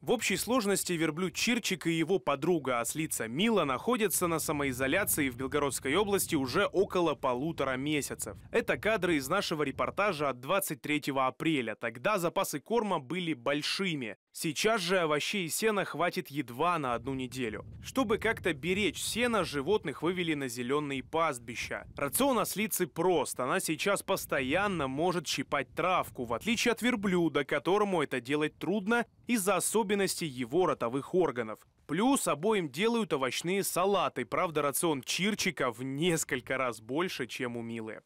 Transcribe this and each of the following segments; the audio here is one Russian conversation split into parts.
В общей сложности верблюд Чирчик и его подруга ослица а Мила находятся на самоизоляции в Белгородской области уже около полутора месяцев. Это кадры из нашего репортажа от 23 апреля. Тогда запасы корма были большими. Сейчас же овощей и сена хватит едва на одну неделю. Чтобы как-то беречь сено, животных вывели на зеленые пастбища. Рацион ослицы прост, она сейчас постоянно может щипать травку, в отличие от верблюда, которому это делать трудно из-за особенностей его ротовых органов. Плюс обоим делают овощные салаты, правда рацион Чирчика в несколько раз больше, чем у Милы.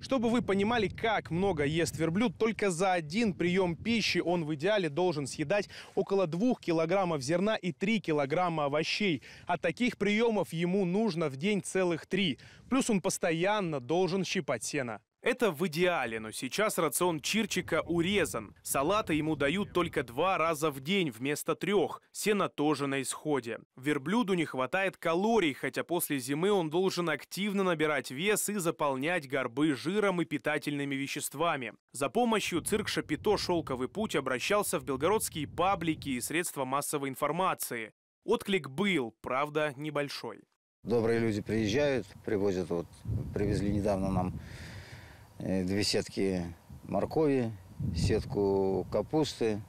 Чтобы вы понимали, как много ест верблюд, только за один прием пищи он в идеале должен съедать около 2 килограммов зерна и 3 килограмма овощей. А таких приемов ему нужно в день целых три. Плюс он постоянно должен щипать сено. Это в идеале, но сейчас рацион Чирчика урезан. Салаты ему дают только два раза в день вместо трех. Сено тоже на исходе. Верблюду не хватает калорий, хотя после зимы он должен активно набирать вес и заполнять горбы жиром и питательными веществами. За помощью цирк Шапито «Шелковый путь» обращался в белгородские паблики и средства массовой информации. Отклик был, правда, небольшой. Добрые люди приезжают, привозят, вот привезли недавно нам Э, две сетки моркови, сетку капусты.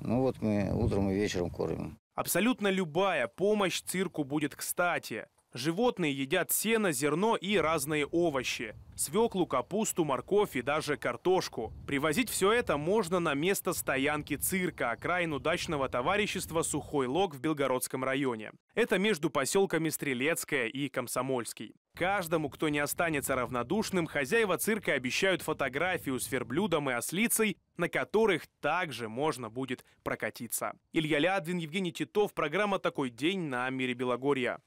Ну вот мы утром и вечером кормим. Абсолютно любая помощь цирку будет кстати. Животные едят сено, зерно и разные овощи. Свеклу, капусту, морковь и даже картошку. Привозить все это можно на место стоянки цирка, окраину Дачного товарищества «Сухой лог» в Белгородском районе. Это между поселками Стрелецкое и Комсомольский. Каждому, кто не останется равнодушным, хозяева цирка обещают фотографию с верблюдом и ослицей, на которых также можно будет прокатиться. Илья Лядвин, Евгений Титов, программа «Такой день» на Мире Белогорья.